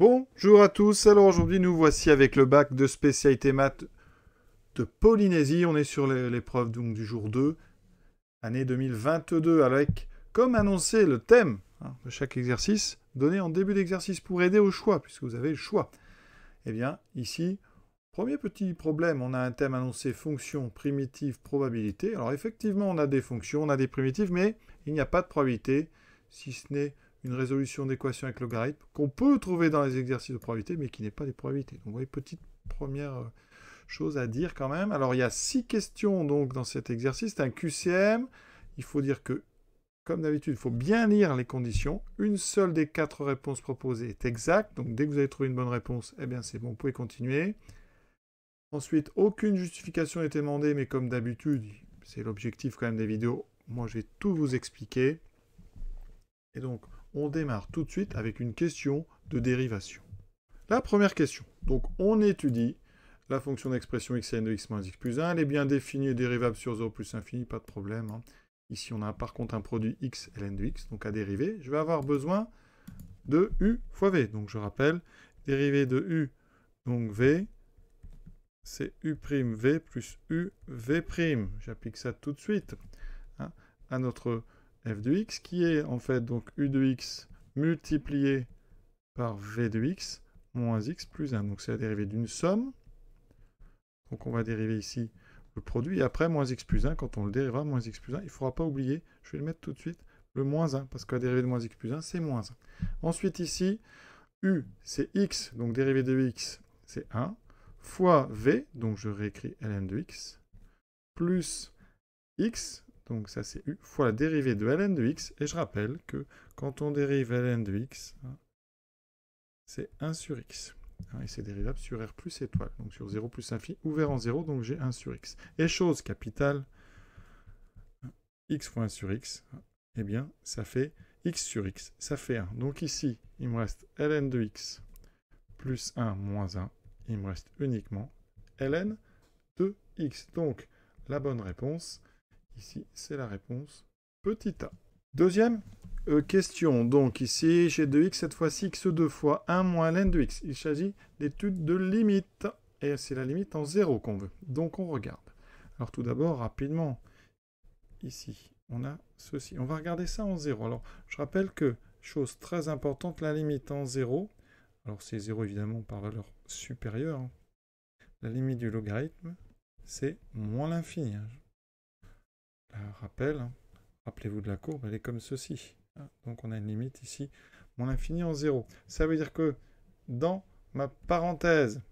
Bonjour à tous, alors aujourd'hui nous voici avec le bac de spécialité maths de Polynésie, on est sur l'épreuve donc du jour 2, année 2022, avec comme annoncé le thème hein, de chaque exercice, donné en début d'exercice pour aider au choix, puisque vous avez le choix. Eh bien ici, premier petit problème, on a un thème annoncé fonction, primitive, probabilité, alors effectivement on a des fonctions, on a des primitives, mais il n'y a pas de probabilité, si ce n'est résolution d'équation avec logarithme qu'on peut trouver dans les exercices de probabilité, mais qui n'est pas des probabilités. Donc, vous voyez, petite première euh, chose à dire quand même. Alors, il y a six questions donc dans cet exercice. C'est un QCM. Il faut dire que, comme d'habitude, il faut bien lire les conditions. Une seule des quatre réponses proposées est exacte. Donc, dès que vous avez trouvé une bonne réponse, eh bien, c'est bon, vous pouvez continuer. Ensuite, aucune justification n'est demandée, mais comme d'habitude, c'est l'objectif quand même des vidéos. Moi, je vais tout vous expliquer. Et donc, on démarre tout de suite avec une question de dérivation. La première question. Donc, on étudie la fonction d'expression xn de x moins x plus 1. Elle est bien définie et dérivable sur 0 plus infini, pas de problème. Hein. Ici, on a par contre un produit x ln de x, donc à dériver. Je vais avoir besoin de u fois v. Donc, je rappelle, dérivée de u, donc v, c'est u v plus prime. J'applique ça tout de suite hein, à notre f de x, qui est en fait donc u de x multiplié par v de x moins x plus 1. Donc c'est la dérivée d'une somme. Donc on va dériver ici le produit. Et après, moins x plus 1, quand on le dérivera, moins x plus 1, il ne faudra pas oublier, je vais le mettre tout de suite, le moins 1, parce que la dérivée de moins x plus 1, c'est moins 1. Ensuite ici, u, c'est x, donc dérivée de x, c'est 1, fois v, donc je réécris ln de x, plus x, donc ça c'est u fois la dérivée de ln de x. Et je rappelle que quand on dérive ln de x, c'est 1 sur x. Hein, et c'est dérivable sur r plus étoile, donc sur 0 plus infini, ouvert en 0, donc j'ai 1 sur x. Et chose capitale, x fois 1 sur x, eh bien ça fait x sur x, ça fait 1. Donc ici, il me reste ln de x plus 1 moins 1, il me reste uniquement ln de x. Donc la bonne réponse, Ici, c'est la réponse petit a. Deuxième euh, question. Donc ici, j'ai 2x, cette fois-ci, x2 fois 1 moins ln de x. Il s'agit d'études de limite. Et c'est la limite en 0 qu'on veut. Donc on regarde. Alors tout d'abord, rapidement, ici, on a ceci. On va regarder ça en 0. Alors, je rappelle que, chose très importante, la limite en 0, alors c'est 0 évidemment par valeur supérieure, hein. la limite du logarithme, c'est moins l'infini. Hein. Bah, rappel, hein. Rappelez-vous de la courbe, elle est comme ceci. Hein. Donc on a une limite ici, mon infini en 0. Ça veut dire que dans ma parenthèse,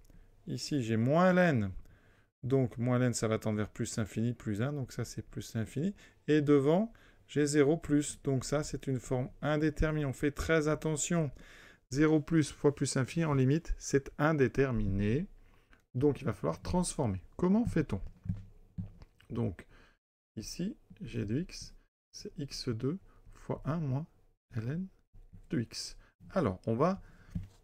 ici j'ai moins ln. Donc moins ln, ça va tendre vers plus infini, plus 1. Donc ça c'est plus infini. Et devant, j'ai 0 plus. Donc ça c'est une forme indéterminée. On fait très attention. 0 plus fois plus infini en limite, c'est indéterminé. Donc il va falloir transformer. Comment fait-on Donc Ici, g de x, c'est x2 fois 1 moins ln de x. Alors, on va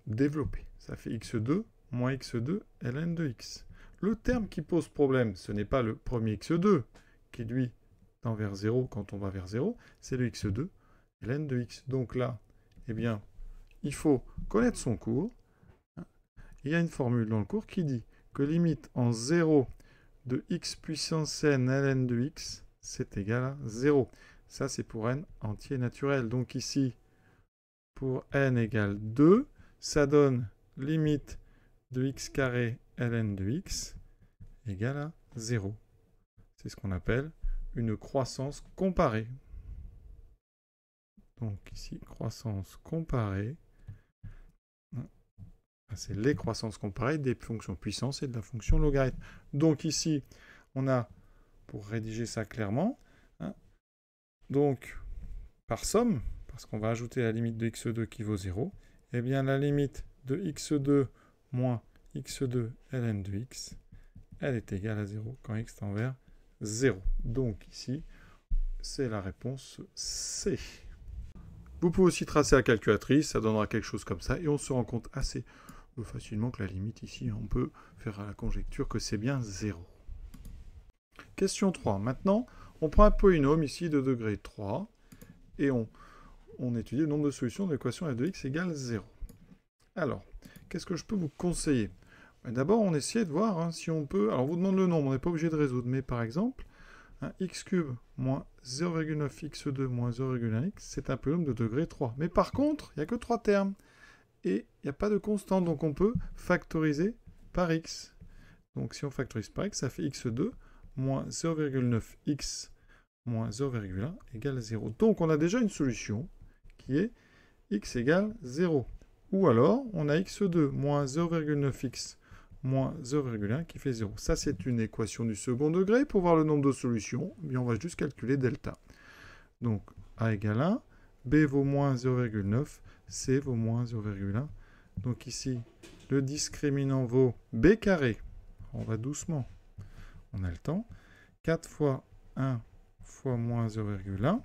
développer. Ça fait x2 moins x2 ln de x. Le terme qui pose problème, ce n'est pas le premier x2 qui, lui, tend vers 0 quand on va vers 0, c'est le x2 ln de x. Donc là, eh bien, il faut connaître son cours. Il y a une formule dans le cours qui dit que limite en 0 de x puissance n ln de x, c'est égal à 0. Ça, c'est pour n entier naturel. Donc ici, pour n égale 2, ça donne limite de x carré ln de x égale à 0. C'est ce qu'on appelle une croissance comparée. Donc ici, croissance comparée c'est les croissances comparées des fonctions puissance et de la fonction logarithme. Donc ici, on a, pour rédiger ça clairement, hein, donc par somme, parce qu'on va ajouter la limite de x2 qui vaut 0, et eh bien la limite de x2 moins x2 ln de x, elle est égale à 0 quand x tend vers 0. Donc ici, c'est la réponse C. Vous pouvez aussi tracer la calculatrice, ça donnera quelque chose comme ça, et on se rend compte assez facilement que la limite ici, on peut faire à la conjecture que c'est bien 0. Question 3. Maintenant, on prend un polynôme ici de degré 3 et on, étudie le nombre de solutions de l'équation f de x égale 0. Alors, qu'est-ce que je peux vous conseiller ben, D'abord, on essaie de voir hein, si on peut... Alors, on vous demande le nombre, on n'est pas obligé de résoudre, mais par exemple, hein, x cube moins 0,9x2 moins 0,1x, c'est un polynôme de degré 3. Mais par contre, il n'y a que 3 termes et il n'y a pas de constante, donc on peut factoriser par x. Donc si on factorise par x, ça fait x2 moins 0,9x moins 0,1 égale 0. Donc on a déjà une solution qui est x égale 0. Ou alors on a x2 moins 0,9x moins 0,1 qui fait 0. Ça c'est une équation du second degré. Pour voir le nombre de solutions, eh on va juste calculer delta. Donc a égale 1, b vaut moins 0,9, C vaut moins 0,1. Donc ici, le discriminant vaut B carré. On va doucement. On a le temps. 4 fois 1 fois moins 0,1.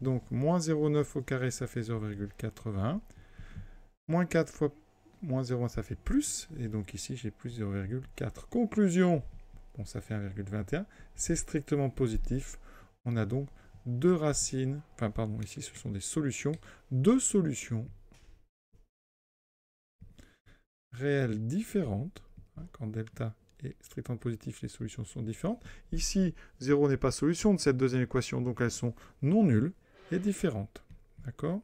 Donc moins 0,9 au carré, ça fait 0,81. Moins 4 fois moins 0,1, ça fait plus. Et donc ici, j'ai plus 0,4. Conclusion, bon, ça fait 1,21. C'est strictement positif. On a donc deux racines, enfin pardon, ici ce sont des solutions, deux solutions réelles différentes, hein, quand delta est strictement positif, les solutions sont différentes. Ici, 0 n'est pas solution de cette deuxième équation, donc elles sont non nulles et différentes. D'accord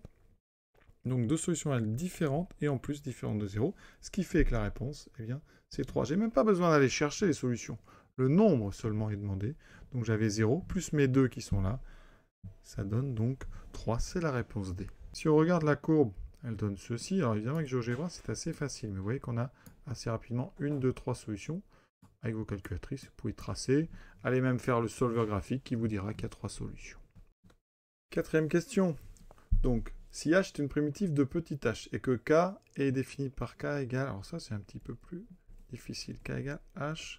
donc deux solutions elles différentes et en plus différentes de 0, ce qui fait que la réponse, eh bien, c'est 3. J'ai même pas besoin d'aller chercher les solutions. Le nombre seulement est demandé. Donc j'avais 0 plus mes deux qui sont là, ça donne donc 3, c'est la réponse D. Si on regarde la courbe, elle donne ceci. Alors évidemment avec GeoGebra, c'est assez facile, mais vous voyez qu'on a assez rapidement une, deux, trois solutions. Avec vos calculatrices, vous pouvez tracer. Allez même faire le solver graphique qui vous dira qu'il y a trois solutions. Quatrième question. Donc, si h est une primitive de petit h et que k est défini par k égale, alors ça c'est un petit peu plus difficile, k égale h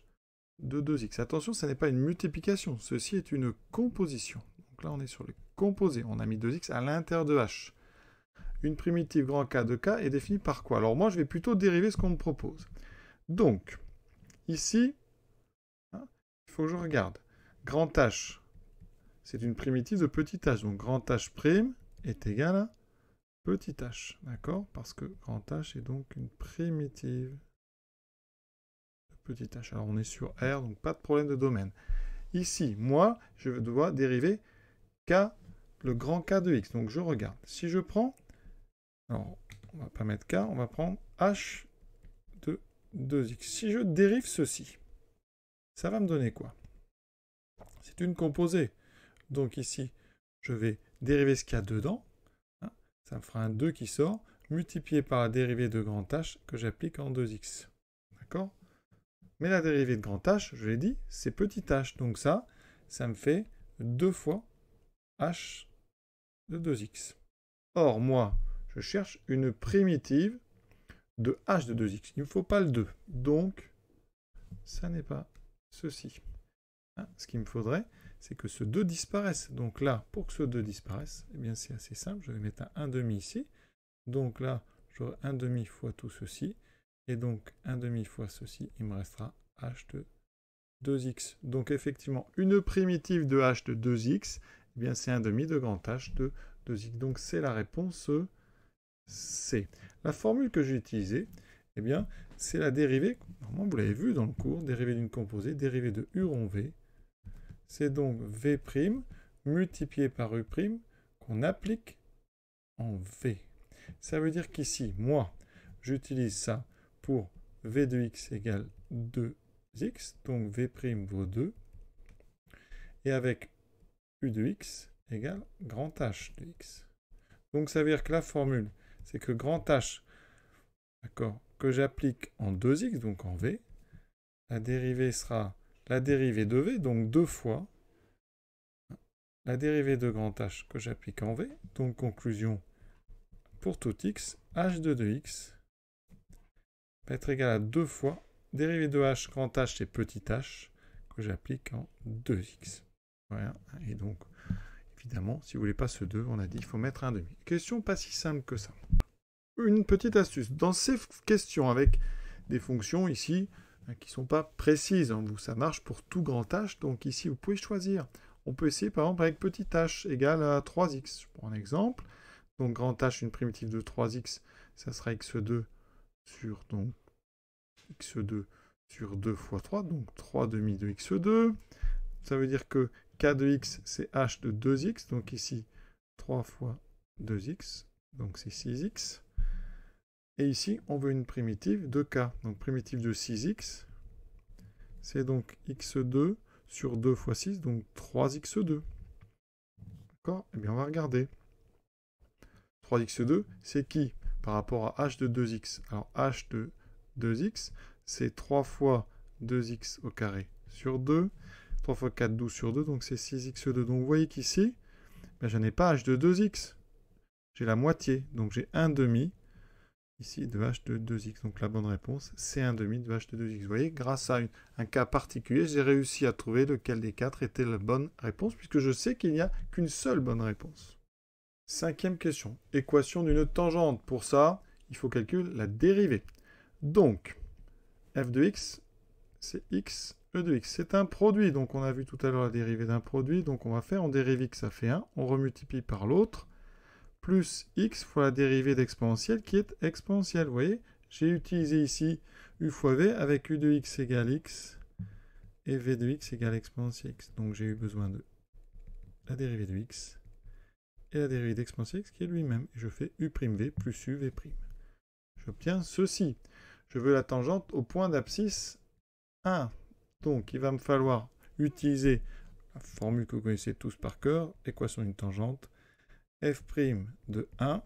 de 2x. Attention, ce n'est pas une multiplication, ceci est une composition. Donc là, on est sur le composé. On a mis 2x à l'intérieur de h. Une primitive grand K de K est définie par quoi Alors moi, je vais plutôt dériver ce qu'on me propose. Donc, ici, hein, il faut que je regarde. Grand H, c'est une primitive de petit h. Donc grand H' prime est égal à petit h. D'accord Parce que grand H est donc une primitive de petit h. Alors on est sur R, donc pas de problème de domaine. Ici, moi, je dois dériver le grand K de X. Donc je regarde. Si je prends, alors on va pas mettre K, on va prendre H de 2X. Si je dérive ceci, ça va me donner quoi C'est une composée. Donc ici, je vais dériver ce qu'il y a dedans. Hein. ça me fera un 2 qui sort, multiplié par la dérivée de grand H que j'applique en 2x. D'accord Mais la dérivée de grand H, je l'ai dit, c'est petit h. Donc ça, ça me fait 2 fois h de 2x. Or, moi, je cherche une primitive de h de 2x. Il ne me faut pas le 2. Donc, ça n'est pas ceci. Hein, ce qu'il me faudrait, c'est que ce 2 disparaisse. Donc là, pour que ce 2 disparaisse, eh bien c'est assez simple. Je vais mettre un demi ici. Donc là, j'aurai demi fois tout ceci. Et donc 1 demi fois ceci, il me restera h de 2x. Donc effectivement, une primitive de h de 2x, eh c'est un demi de grand H de 2x. Donc c'est la réponse C. La formule que j'ai utilisée, eh bien c'est la dérivée, normalement vous l'avez vu dans le cours, dérivée d'une composée, dérivée de U rond V. C'est donc V' multiplié par U' qu'on applique en V. Ça veut dire qu'ici, moi, j'utilise ça pour V de x égale 2x, donc V' vaut 2. Et avec U de x égale grand H de x. Donc ça veut dire que la formule, c'est que grand H, d'accord, que j'applique en 2x, donc en V, la dérivée sera la dérivée de V, donc deux fois la dérivée de grand H que j'applique en V. Donc conclusion, pour tout x, h de 2x va être égal à deux fois dérivée de h grand h et petit h que j'applique en 2x. Et donc, évidemment, si vous voulez pas ce 2, on a dit qu'il faut mettre un demi. Question pas si simple que ça. Une petite astuce. Dans ces questions avec des fonctions ici qui hein, qui sont pas précises, hein, ça marche pour tout grand H, donc ici vous pouvez choisir. On peut essayer par exemple avec petit h égale à 3x. Je prends un exemple. Donc grand h, une primitive de 3x, ça sera x2 sur donc x2 sur 2 fois 3, donc 3 demi de x2. Ça veut dire que k de x, c'est h de 2x, donc ici 3 fois 2x, donc c'est 6x. Et ici, on veut une primitive de k, donc primitive de 6x, c'est donc x2 sur 2 fois 6, donc 3x2. D'accord Eh bien, on va regarder. 3x2, c'est qui par rapport à h de 2x Alors, h de 2x, c'est 3 fois 2x au carré sur 2. 3 4, 12 sur 2, donc c'est 6x2. Donc vous voyez qu'ici, ben, je n'ai pas h de 2x. J'ai la moitié, donc j'ai 1 demi ici de h de 2x. Donc la bonne réponse, c'est 1 demi de h de 2x. Vous voyez, grâce à un cas particulier, j'ai réussi à trouver lequel des quatre était la bonne réponse, puisque je sais qu'il n'y a qu'une seule bonne réponse. Cinquième question, équation d'une tangente. Pour ça, il faut calculer la dérivée. Donc, f de x, c'est x E de x. C'est un produit, donc on a vu tout à l'heure la dérivée d'un produit, donc on va faire, on dérive x, ça fait 1, on remultiplie par l'autre, plus x fois la dérivée d'exponentielle qui est exponentielle. Vous voyez, j'ai utilisé ici u fois v avec u de x égale x et v de x égale exponentielle x. Donc j'ai eu besoin de la dérivée de x et la dérivée d'exponentielle x qui est lui-même. Je fais u'v plus uv'. J'obtiens ceci. Je veux la tangente au point d'abscisse 1. Donc, il va me falloir utiliser la formule que vous connaissez tous par cœur, équation d'une tangente, f' de 1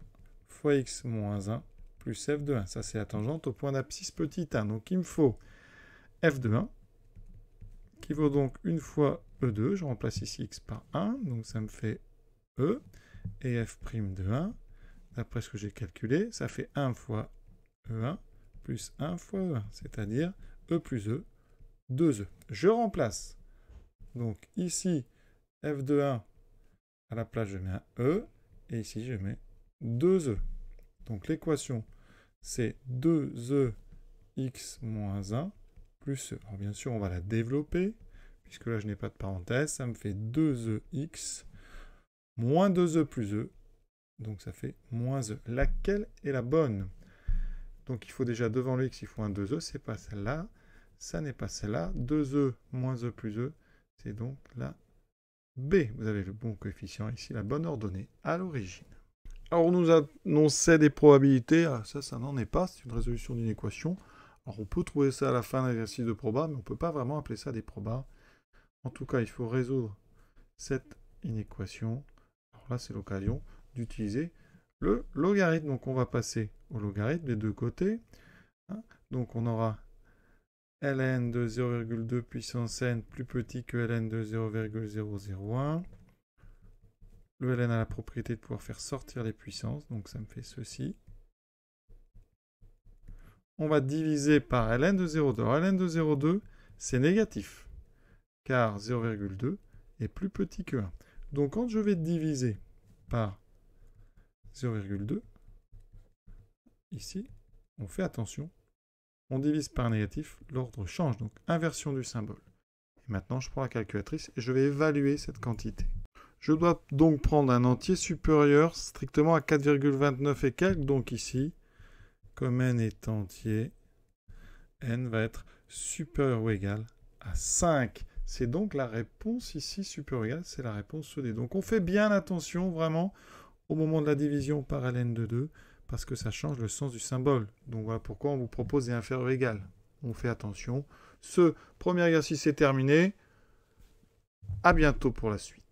fois x moins 1 plus f de 1. Ça, c'est la tangente au point d'abscisse petit 1. Donc, il me faut f de 1 qui vaut donc une fois E2. Je remplace ici x par 1, donc ça me fait E. Et f' de 1, d'après ce que j'ai calculé, ça fait 1 fois E1 plus 1 fois E1, c'est-à-dire E plus E 2e. Je remplace. Donc ici, f de 1, à la place je mets un E, et ici je mets 2 E. Donc l'équation, c'est 2 E x moins 1 plus E. Alors bien sûr, on va la développer, puisque là je n'ai pas de parenthèse, ça me fait 2 E x moins 2 E plus E. Donc ça fait moins E. Laquelle est la bonne Donc il faut déjà devant le x, il faut un 2 E, c'est pas celle-là ça n'est pas celle-là. 2e moins E plus E, c'est donc la B. Vous avez le bon coefficient ici, la bonne ordonnée à l'origine. Alors on nous annonçait des probabilités, ah, ça, ça n'en est pas, c'est une résolution d'une équation. Alors on peut trouver ça à la fin de l'exercice de proba, mais on ne peut pas vraiment appeler ça des probas. En tout cas, il faut résoudre cette inéquation. Alors là, c'est l'occasion d'utiliser le logarithme. Donc on va passer au logarithme des deux côtés. Hein. Donc on aura ln de 0,2 puissance n plus petit que ln de 0,001. Le ln a la propriété de pouvoir faire sortir les puissances, donc ça me fait ceci. On va diviser par ln de 0,2. ln de 0,2, c'est négatif, car 0,2 est plus petit que 1. Donc quand je vais diviser par 0,2, ici, on fait attention, on divise par négatif, l'ordre change, donc inversion du symbole. Et maintenant, je prends la calculatrice et je vais évaluer cette quantité. Je dois donc prendre un entier supérieur strictement à 4,29 et quelques, donc ici, comme n est entier, n va être supérieur ou égal à 5. C'est donc la réponse ici supérieur ou c'est la réponse D. Donc on fait bien attention vraiment au moment de la division par ln de 2 parce que ça change le sens du symbole. Donc voilà pourquoi on vous propose des inférieurs égales. On fait attention. Ce premier exercice est terminé. À bientôt pour la suite.